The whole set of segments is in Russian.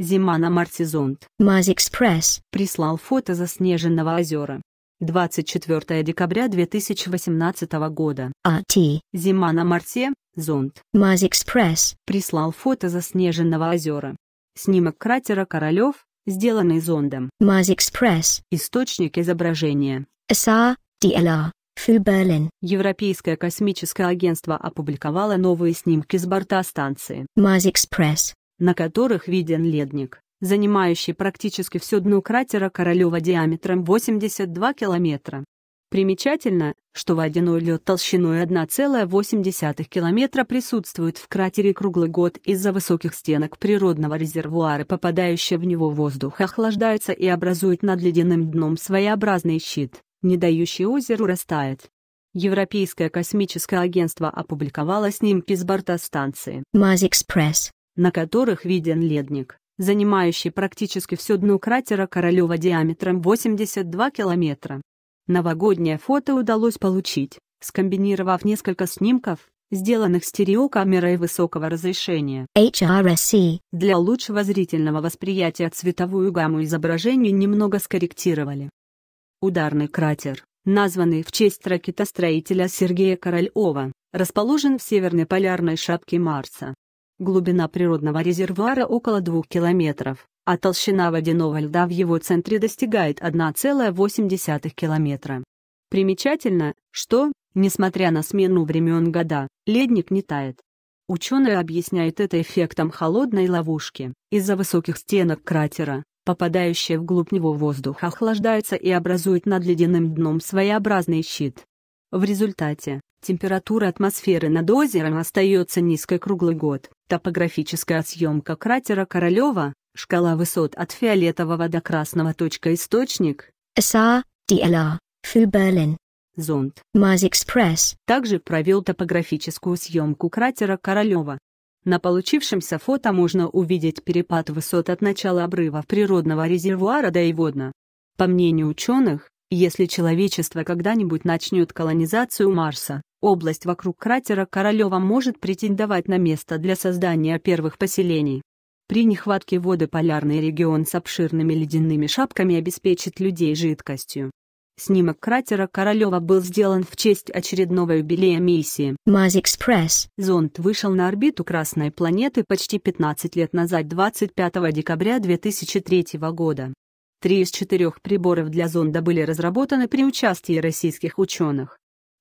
Зима на Марсе зонд. Мазэкспресс прислал фото заснеженного озера. 24 декабря 2018 года. АТ. Зима на Марсе, зонд. Мазэкспресс прислал фото заснеженного озера. Снимок кратера Королев, сделанный зондом. Мазэкспресс. Источник изображения. СА, ДЛА. Фюберлин. Европейское космическое агентство опубликовало новые снимки с борта станции. Мазэкспресс на которых виден ледник, занимающий практически всю дно кратера Королева диаметром 82 километра. Примечательно, что водяной лед толщиной 1,8 километра присутствует в кратере круглый год из-за высоких стенок природного резервуара, попадающий в него воздух охлаждается и образует над ледяным дном своеобразный щит, не дающий озеру растаять. Европейское космическое агентство опубликовало снимки с борта станции Mars Express на которых виден ледник, занимающий практически всю дно кратера Королева диаметром 82 километра. Новогоднее фото удалось получить, скомбинировав несколько снимков, сделанных стереокамерой высокого разрешения HRSC. Для лучшего зрительного восприятия цветовую гамму изображений немного скорректировали. Ударный кратер, названный в честь ракетостроителя Сергея Королева, расположен в северной полярной шапке Марса. Глубина природного резервуара около 2 километров, а толщина водяного льда в его центре достигает 1,8 километра. Примечательно, что, несмотря на смену времен года, ледник не тает. Ученые объясняют это эффектом холодной ловушки. Из-за высоких стенок кратера, попадающие вглубь него воздух охлаждается и образует над ледяным дном своеобразный щит. В результате, Температура атмосферы над озером остается низкой круглый год. Топографическая съемка кратера Королева, шкала высот от фиолетового до красного точка источник. СА, DLR, Фю Берлин. Зонд. Mars Express. Также провел топографическую съемку кратера Королева. На получившемся фото можно увидеть перепад высот от начала обрыва природного резервуара до Иводна. По мнению ученых, если человечество когда-нибудь начнет колонизацию Марса, Область вокруг кратера Королева может претендовать на место для создания первых поселений. При нехватке воды полярный регион с обширными ледяными шапками обеспечит людей жидкостью. Снимок кратера Королева был сделан в честь очередного юбилея миссии Mars Express. Зонд вышел на орбиту Красной планеты почти 15 лет назад, 25 декабря 2003 года. Три из четырех приборов для зонда были разработаны при участии российских ученых.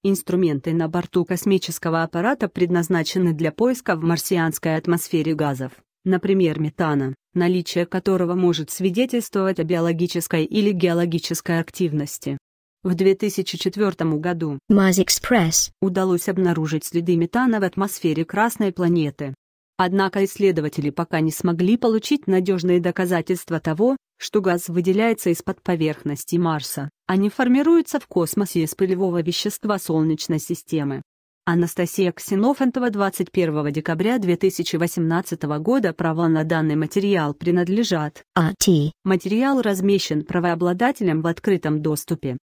Инструменты на борту космического аппарата предназначены для поиска в марсианской атмосфере газов, например метана, наличие которого может свидетельствовать о биологической или геологической активности. В 2004 году Mars Express удалось обнаружить следы метана в атмосфере Красной планеты. Однако исследователи пока не смогли получить надежные доказательства того, что газ выделяется из-под поверхности Марса, а не формируется в космосе из пылевого вещества Солнечной системы. Анастасия Ксенофонтова 21 декабря 2018 года права на данный материал принадлежат АТ. Материал размещен правообладателем в открытом доступе.